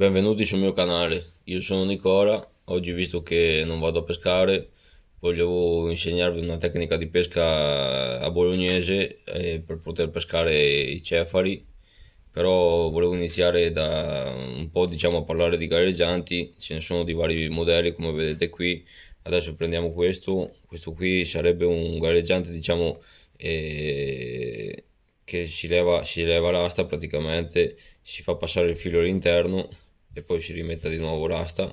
Benvenuti sul mio canale, io sono Nicola, oggi visto che non vado a pescare volevo insegnarvi una tecnica di pesca a bolognese eh, per poter pescare i cefali però volevo iniziare da un po' diciamo a parlare di gareggianti ce ne sono di vari modelli come vedete qui adesso prendiamo questo, questo qui sarebbe un gareggiante diciamo eh, che si leva l'asta praticamente, si fa passare il filo all'interno e poi si rimetta di nuovo l'asta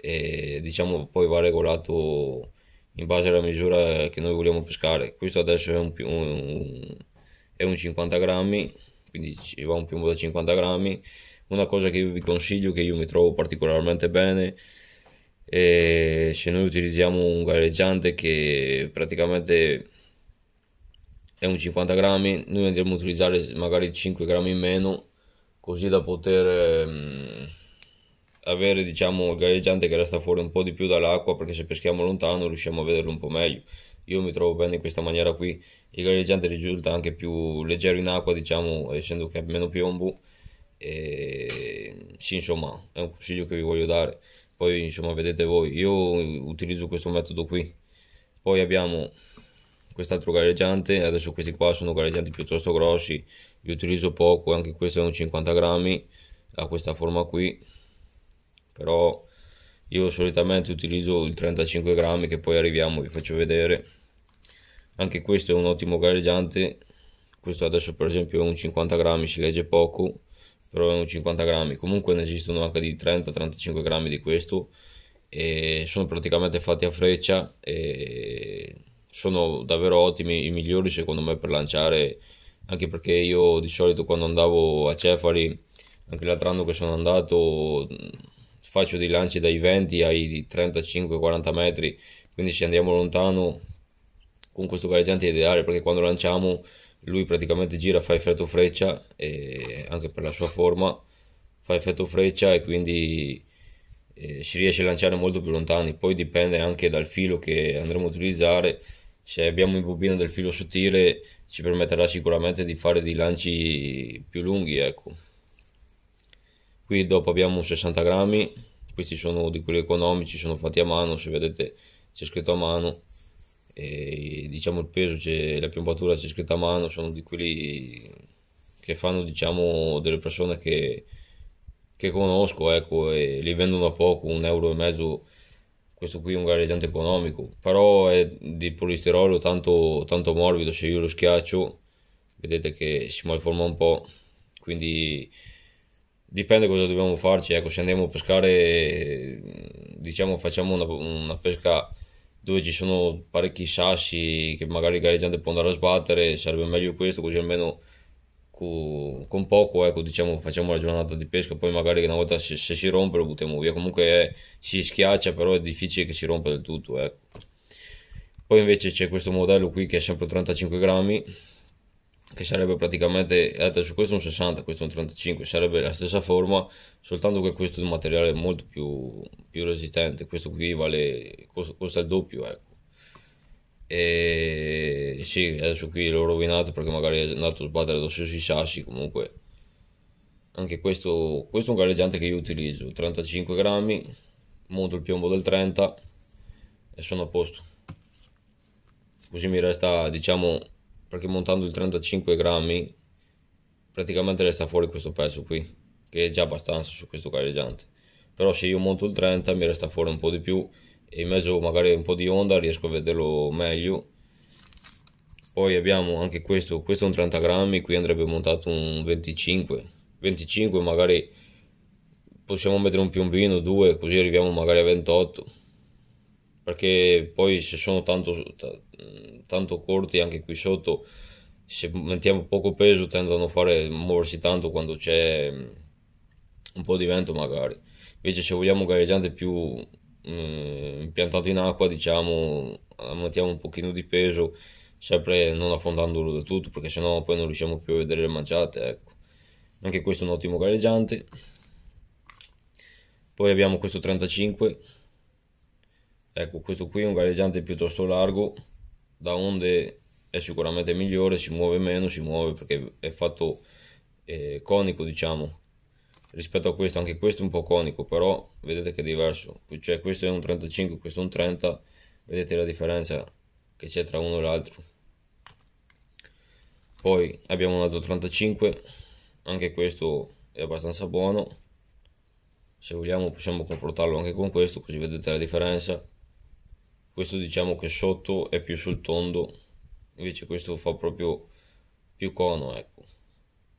e diciamo poi va regolato in base alla misura che noi vogliamo pescare questo adesso è un, un, è un 50 grammi quindi ci va un piombo da 50 grammi una cosa che io vi consiglio che io mi trovo particolarmente bene e se noi utilizziamo un galleggiante che praticamente è un 50 grammi noi andremo a utilizzare magari 5 grammi in meno così da poter ehm, avere diciamo galleggiante che resta fuori un po' di più dall'acqua perché se peschiamo lontano riusciamo a vederlo un po' meglio io mi trovo bene in questa maniera qui il galleggiante risulta anche più leggero in acqua diciamo essendo che ha meno piombo e sì insomma è un consiglio che vi voglio dare poi insomma vedete voi io utilizzo questo metodo qui poi abbiamo quest'altro galleggiante adesso questi qua sono galleggianti piuttosto grossi li utilizzo poco anche questo è un 50 grammi ha questa forma qui però io solitamente utilizzo il 35 grammi che poi arriviamo vi faccio vedere anche questo è un ottimo gareggiante questo adesso per esempio è un 50 grammi si legge poco però è un 50 grammi comunque ne esistono anche di 30-35 grammi di questo e sono praticamente fatti a freccia e sono davvero ottimi i migliori secondo me per lanciare anche perché io di solito quando andavo a Cefali anche l'altro anno che sono andato faccio dei lanci dai 20 ai 35-40 metri, quindi se andiamo lontano con questo galleggiante ideale perché quando lanciamo lui praticamente gira, fa effetto freccia e anche per la sua forma fa effetto freccia e quindi eh, si riesce a lanciare molto più lontani, poi dipende anche dal filo che andremo a utilizzare se abbiamo in bobina del filo sottile ci permetterà sicuramente di fare dei lanci più lunghi ecco qui dopo abbiamo un 60 grammi questi sono di quelli economici, sono fatti a mano, se vedete c'è scritto a mano, e, diciamo il peso, c'è, la piombatura c'è scritta a mano, sono di quelli che fanno diciamo delle persone che, che conosco, ecco, e li vendono a poco, un euro e mezzo, questo qui è un galleggiante economico, però è di polisterolo tanto, tanto morbido, se io lo schiaccio vedete che si malforma un po', quindi dipende cosa dobbiamo farci. Ecco, se andiamo a pescare, diciamo, facciamo una, una pesca dove ci sono parecchi sassi che magari il gareggiante può andare a sbattere, sarebbe meglio questo, così almeno cu, con poco, ecco, diciamo, facciamo la giornata di pesca, poi magari una volta se, se si rompe lo buttiamo via. Comunque è, si schiaccia, però è difficile che si rompa del tutto, ecco. Poi invece c'è questo modello qui che è sempre 35 grammi, che sarebbe praticamente adesso questo è un 60 questo è un 35 sarebbe la stessa forma soltanto che questo è un materiale molto più, più resistente questo qui vale costa, costa il doppio ecco e sì adesso qui l'ho rovinato perché magari è andato a sbattere addosso sui sassi comunque anche questo questo è un galleggiante che io utilizzo 35 grammi monto il piombo del 30 e sono a posto così mi resta diciamo perché montando il 35 grammi praticamente resta fuori questo pezzo qui che è già abbastanza su questo carreggiante però se io monto il 30 mi resta fuori un po' di più e in mezzo magari un po' di onda riesco a vederlo meglio poi abbiamo anche questo questo è un 30 grammi qui andrebbe montato un 25 25 magari possiamo mettere un piombino due, così arriviamo magari a 28 perché poi se sono tanto, tanto corti anche qui sotto, se mettiamo poco peso tendono a fare muoversi tanto quando c'è un po' di vento magari. Invece se vogliamo un gareggiante più eh, impiantato in acqua, diciamo, mettiamo un pochino di peso, sempre non affondandolo del tutto, perché sennò poi non riusciamo più a vedere le mangiate ecco. Anche questo è un ottimo gareggiante. Poi abbiamo questo 35 Ecco, questo qui è un gareggiante piuttosto largo, da onde è sicuramente migliore, si muove meno, si muove perché è fatto eh, conico, diciamo, rispetto a questo, anche questo è un po' conico, però vedete che è diverso, cioè questo è un 35, questo è un 30, vedete la differenza che c'è tra uno e l'altro. Poi abbiamo un altro 35, anche questo è abbastanza buono, se vogliamo possiamo confrontarlo anche con questo, così vedete la differenza questo diciamo che sotto è più sul tondo invece questo fa proprio più cono ecco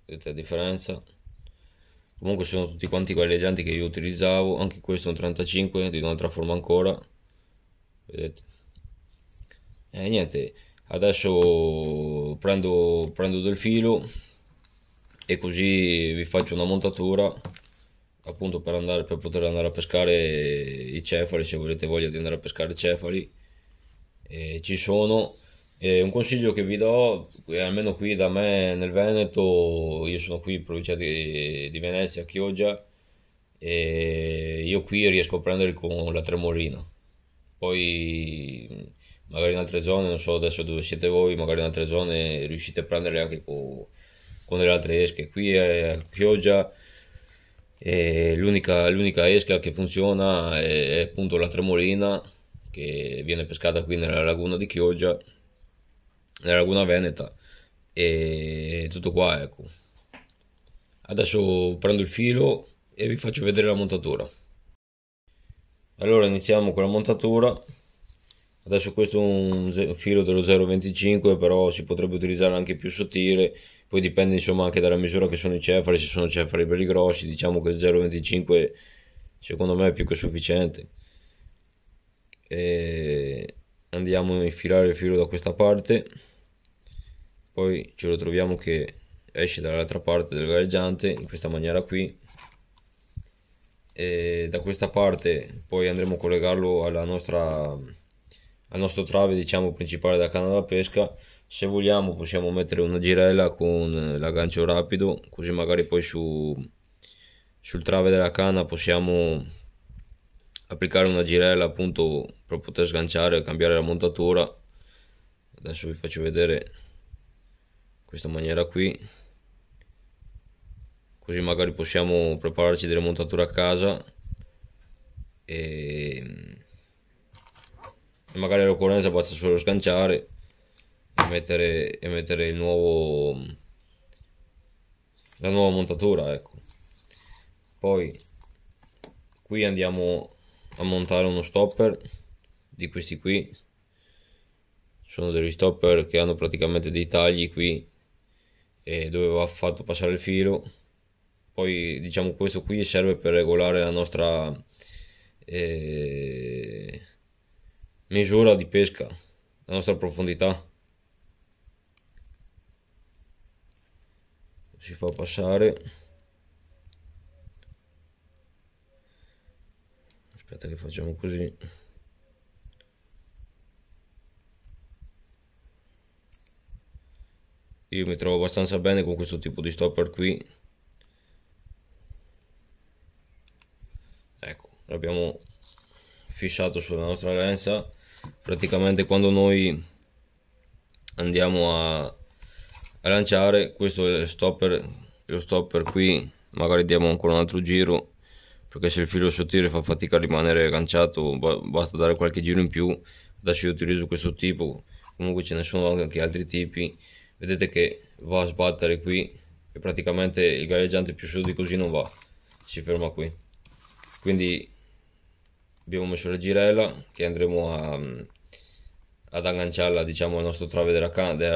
vedete la differenza comunque sono tutti quanti galleggianti che io utilizzavo anche questo è un 35 di un'altra forma ancora vedete e eh, niente adesso prendo, prendo del filo e così vi faccio una montatura appunto per, andare, per poter andare a pescare i cefali, se avete voglia di andare a pescare cefali, eh, ci sono. Eh, un consiglio che vi do, almeno qui da me nel Veneto, io sono qui in provincia di, di Venezia, Chioggia, e io qui riesco a prenderli con la tremolina. Poi magari in altre zone, non so adesso dove siete voi, magari in altre zone riuscite a prenderle anche con, con delle altre esche. Qui eh, a Chioggia L'unica, l'unica, esca che funziona è, è, appunto la tremolina che viene pescata qui nella laguna di Chioggia, nella laguna veneta e tutto qua ecco. Adesso prendo il filo e vi faccio vedere la montatura. Allora iniziamo con la montatura. Adesso questo è un filo dello 0,25 però si potrebbe utilizzare anche più sottile poi dipende insomma anche dalla misura che sono i cefali, se sono cefali belli grossi diciamo che 0,25 secondo me è più che sufficiente. E andiamo a infilare il filo da questa parte, poi ce lo troviamo che esce dall'altra parte del galleggiante in questa maniera qui e da questa parte poi andremo a collegarlo alla nostra al nostro trave diciamo principale da canna da pesca se vogliamo possiamo mettere una girella con eh, l'aggancio rapido così magari poi su, sul trave della canna possiamo applicare una girella appunto per poter sganciare e cambiare la montatura adesso vi faccio vedere questa maniera qui così magari possiamo prepararci delle montature a casa e magari all'occorrenza basta solo sganciare mettere, e mettere il nuovo la nuova montatura ecco poi qui andiamo a montare uno stopper di questi qui sono degli stopper che hanno praticamente dei tagli qui e dove va fatto passare il filo poi diciamo questo qui serve per regolare la nostra eh, misura di pesca la nostra profondità si fa passare aspetta che facciamo così io mi trovo abbastanza bene con questo tipo di stopper qui ecco l'abbiamo fissato sulla nostra lenza praticamente quando noi andiamo a a lanciare questo stopper lo stopper qui magari diamo ancora un altro giro perché se il filo sottile fa fatica a rimanere agganciato basta dare qualche giro in più adesso io utilizzo questo tipo comunque ce ne sono anche altri tipi vedete che va a sbattere qui e praticamente il galleggiante più su di così non va si ferma qui quindi abbiamo messo la girella che andremo a ad agganciarla diciamo al nostro trave della canna del,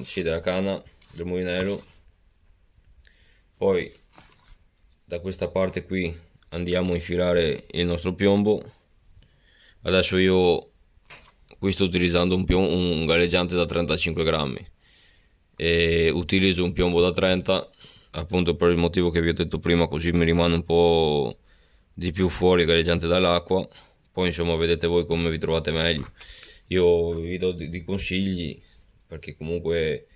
eh, sì, della cana del mulinello poi da questa parte qui andiamo a infilare il nostro piombo adesso io qui sto utilizzando un, piombo, un galleggiante da 35 grammi e utilizzo un piombo da 30 appunto per il motivo che vi ho detto prima così mi rimane un po' di più fuori galleggiante dall'acqua poi insomma vedete voi come vi trovate meglio io vi do dei consigli perché comunque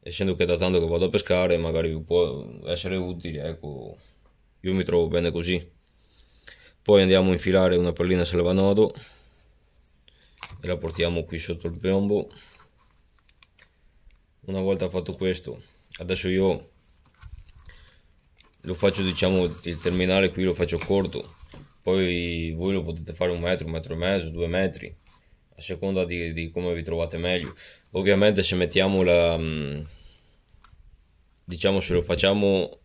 essendo che da tanto che vado a pescare magari può essere utile, ecco, io mi trovo bene così. Poi andiamo a infilare una pallina salvanodo e la portiamo qui sotto il piombo. Una volta fatto questo, adesso io lo faccio diciamo il terminale qui lo faccio corto, poi voi lo potete fare un metro, un metro e mezzo, due metri a seconda di, di, come vi trovate meglio. Ovviamente se mettiamo la... Mm, diciamo se lo facciamo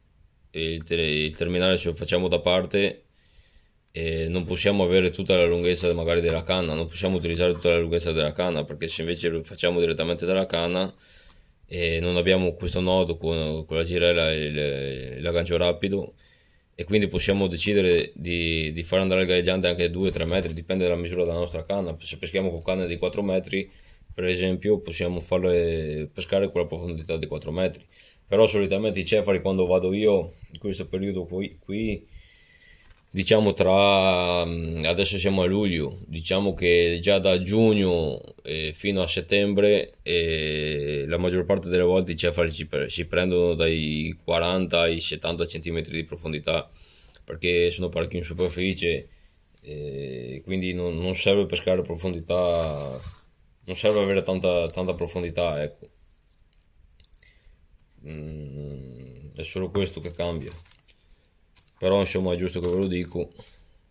eh, il, il terminale se lo facciamo da parte eh, non possiamo avere tutta la lunghezza magari della canna, non possiamo utilizzare tutta la lunghezza della canna perché se invece lo facciamo direttamente dalla canna e eh, non abbiamo questo nodo con, con la girella e l'aggancio rapido e quindi possiamo decidere di, di far andare il galleggiante anche 2-3 metri, dipende dalla misura della nostra canna. Se peschiamo con canne di 4 metri, per esempio, possiamo farlo pescare con la profondità di 4 metri. Però solitamente i cefali, quando vado io in questo periodo qui, qui diciamo tra mm, adesso siamo a luglio diciamo che già da giugno eh, fino a settembre eh, la maggior parte delle volte i cefali si, si, prendono dai 40 ai 70 cm di profondità perché sono parecchio in superficie eh, quindi non, non, serve pescare profondità non serve avere tanta, tanta profondità ecco mm, è solo questo che cambia però insomma è giusto che ve lo dico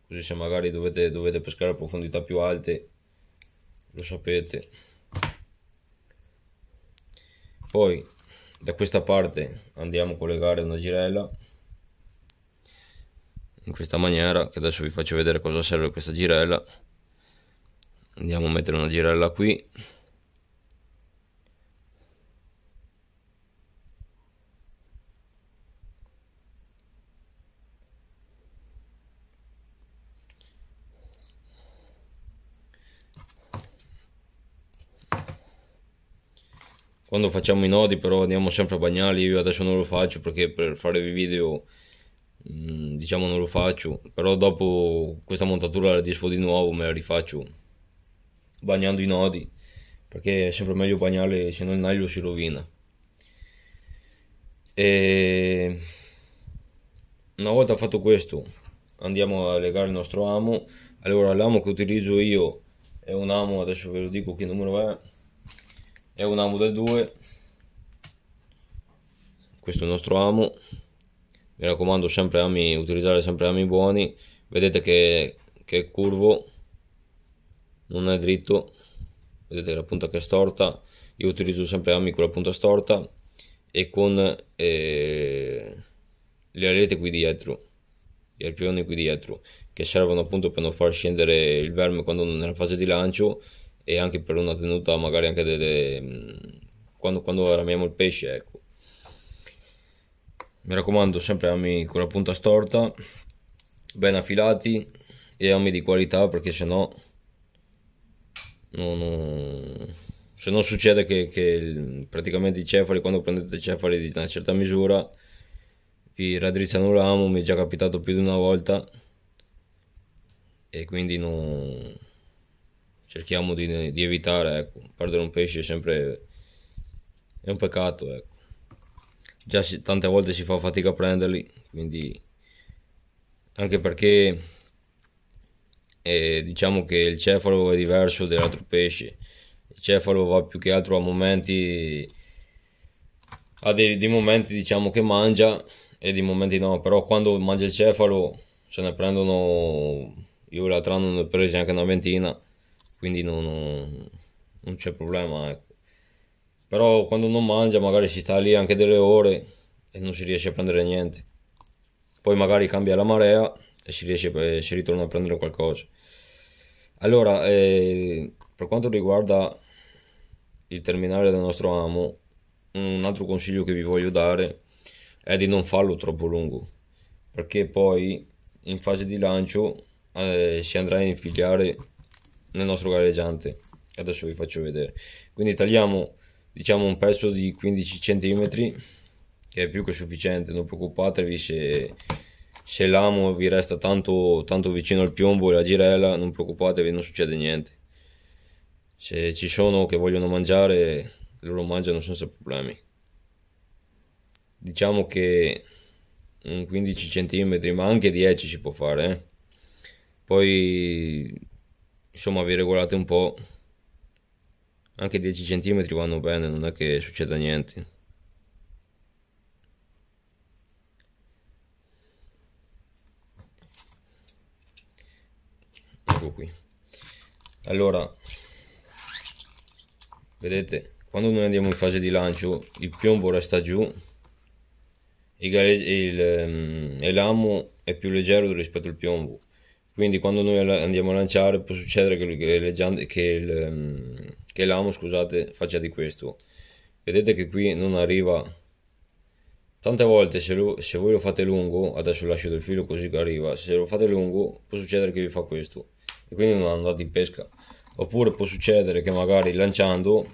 così se magari dovete, dovete pescare a profondità più alte lo sapete poi da questa parte andiamo a collegare una girella in questa maniera che adesso vi faccio vedere cosa serve questa girella andiamo a mettere una girella qui quando facciamo i nodi però andiamo sempre a bagnarli io adesso non lo faccio perché per fare i video mm, diciamo non lo faccio però dopo questa montatura la disfo di nuovo me la rifaccio bagnando i nodi perché è sempre meglio bagnarli se no il naglio si rovina e una volta fatto questo andiamo a legare il nostro amo allora l'amo che utilizzo io è un amo adesso ve lo dico che numero è è un amo del 2 questo è il nostro amo mi raccomando sempre ami utilizzare sempre ami buoni vedete che, che è curvo non è dritto vedete la punta che è storta io utilizzo sempre ami con la punta storta e con eh, le alete qui dietro gli arpioni qui dietro che servono appunto per non far scendere il verme quando non è nella fase di lancio e anche per una tenuta magari anche delle, mm, quando, quando ramiamo il pesce ecco mi raccomando sempre ami con la punta storta ben affilati e ami di qualità perché sennò non, non, se no succede che, che, praticamente i cefali quando prendete cefali di una certa misura vi raddrizzano l'amo mi è già capitato più di una volta e quindi non cerchiamo di, di evitare, ecco. perdere un pesce è sempre è un peccato, ecco. già si, tante volte si fa fatica a prenderli, quindi anche perché eh, diciamo che il cefalo è diverso dell'altro pesce, il cefalo va più che altro a momenti, a dei, dei momenti diciamo che mangia e dei momenti no, però quando mangia il cefalo se ne prendono, io l'altro anno ne ho presi anche una ventina, quindi non, non c'è problema. Ecco. Però quando non mangia magari si sta lì anche delle ore e non si riesce a prendere niente. Poi magari cambia la marea e si, riesce, si eh, ritorna a prendere qualcosa. Allora, eh, per quanto riguarda il terminale del nostro amo, un altro consiglio che vi voglio dare è di non farlo troppo lungo, perché poi in fase di lancio eh, si andrà a infiliare nel nostro galleggiante adesso vi faccio vedere quindi tagliamo diciamo un pezzo di 15 cm che è più che sufficiente non preoccupatevi se, se l'amo vi resta tanto, tanto vicino al piombo e alla girella non preoccupatevi non succede niente se ci sono che vogliono mangiare loro mangiano senza problemi diciamo che un 15 cm ma anche 10 si può fare eh? poi insomma vi regolate un po' anche 10 cm vanno bene non è che succeda niente ecco qui allora vedete quando noi andiamo in fase di lancio il piombo resta giù il, il, il, ehm, l'amo è più leggero rispetto al piombo quindi quando noi andiamo a lanciare può succedere che, che, leggiand- che, il, ehm, che l'amo scusate, faccia di questo. Vedete che qui non arriva Tante volte se, lo, se, voi lo fate lungo, adesso lascio del filo così che arriva, se lo fate lungo può succedere che vi fa questo e quindi non andate in pesca. Oppure può succedere che magari lanciando,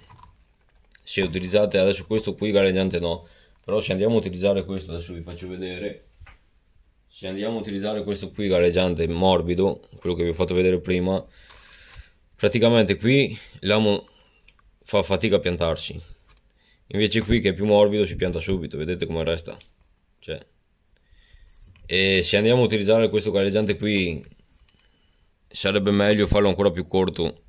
se utilizzate adesso questo qui galleggiante no, però se andiamo a utilizzare questo, adesso vi faccio vedere, se andiamo a utilizzare questo qui galleggiante morbido quello che vi ho fatto vedere prima praticamente qui l'amo fa fatica a piantarsi invece qui che è più morbido si pianta subito vedete come resta cioè, e se andiamo a utilizzare questo galleggiante qui sarebbe meglio farlo ancora più corto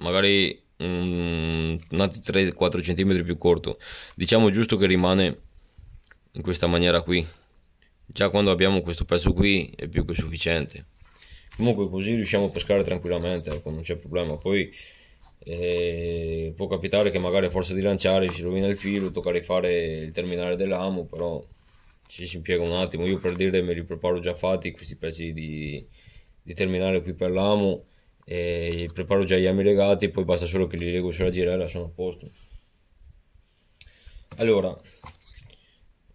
magari un altri 3-4 cm più corto diciamo giusto che rimane in questa maniera qui già quando abbiamo questo pezzo qui è più che sufficiente comunque così riusciamo a pescare tranquillamente ecco, non c'è problema poi eh, può capitare che magari a forza di lanciare si rovina il filo tocca rifare il terminale dell'amo però ci si impiega un attimo io per dire mi ripreparo già fatti questi pezzi di, di terminale qui per l'amo e preparo già gli ami legati poi basta solo che li leggo sulla girella sono a posto allora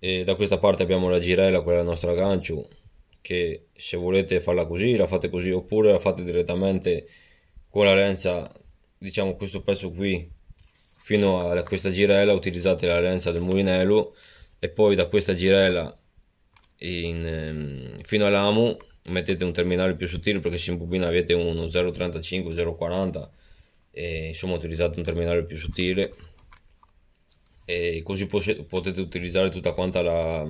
e da questa parte abbiamo la girella quella del nostro aggancio che se volete farla così la fate così oppure la fate direttamente con la lenza diciamo questo pezzo qui fino a questa girella utilizzate la lenza del mulinello e poi da questa girella in, ehm, fino all'amo mettete un terminale più sottile perché se in bobina avete uno 0.35 0.40 e insomma utilizzate un terminale più sottile e così potete utilizzare tutta quanta la,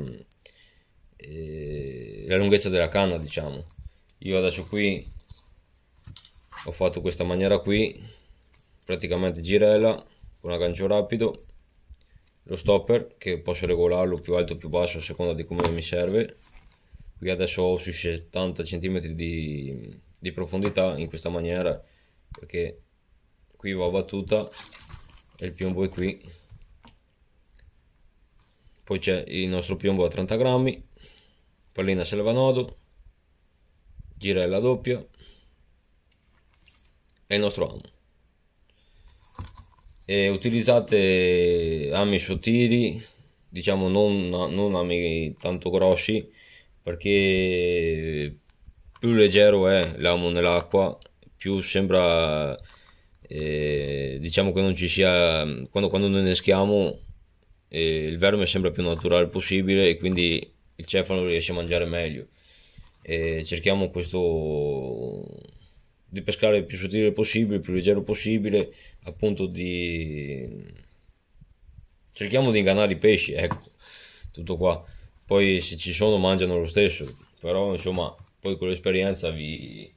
eh, la lunghezza della canna diciamo io adesso qui ho fatto questa maniera qui praticamente girella con aggancio rapido lo stopper che posso regolarlo più alto o più basso a seconda di come mi serve qui adesso ho sui 70 cm di, di profondità in questa maniera perché qui va battuta e il piombo è qui poi c'è il nostro piombo da 30 grammi, pallina selvanodo, girella doppia e il nostro amo. E utilizzate ami sottili, diciamo non, non ami tanto grossi, perché più leggero è l'amo nell'acqua, più sembra eh, diciamo che non ci sia quando, quando noi neschiamo e il verme sembra più naturale possibile e quindi il cefalo riesce a mangiare meglio. E cerchiamo questo di pescare il più sottile possibile, il più leggero possibile, appunto di... cerchiamo di ingannare i pesci, ecco, tutto qua. Poi se ci sono mangiano lo stesso, però insomma poi con l'esperienza vi,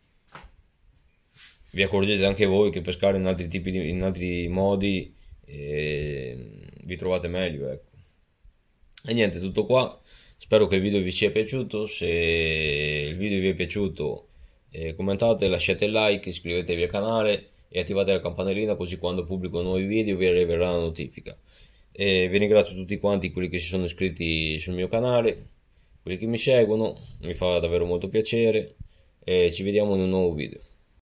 vi accorgete anche voi che pescare in altri, tipi di... in altri modi... E ehm, vi trovate meglio ecco. e niente tutto qua spero che il video vi sia piaciuto se il video vi è piaciuto eh, commentate lasciate like iscrivetevi al canale e attivate la campanellina così quando pubblico nuovi video vi arriverà la notifica e vi ringrazio tutti quanti quelli che si sono iscritti sul mio canale quelli che mi seguono mi fa davvero molto piacere e ci vediamo in un nuovo video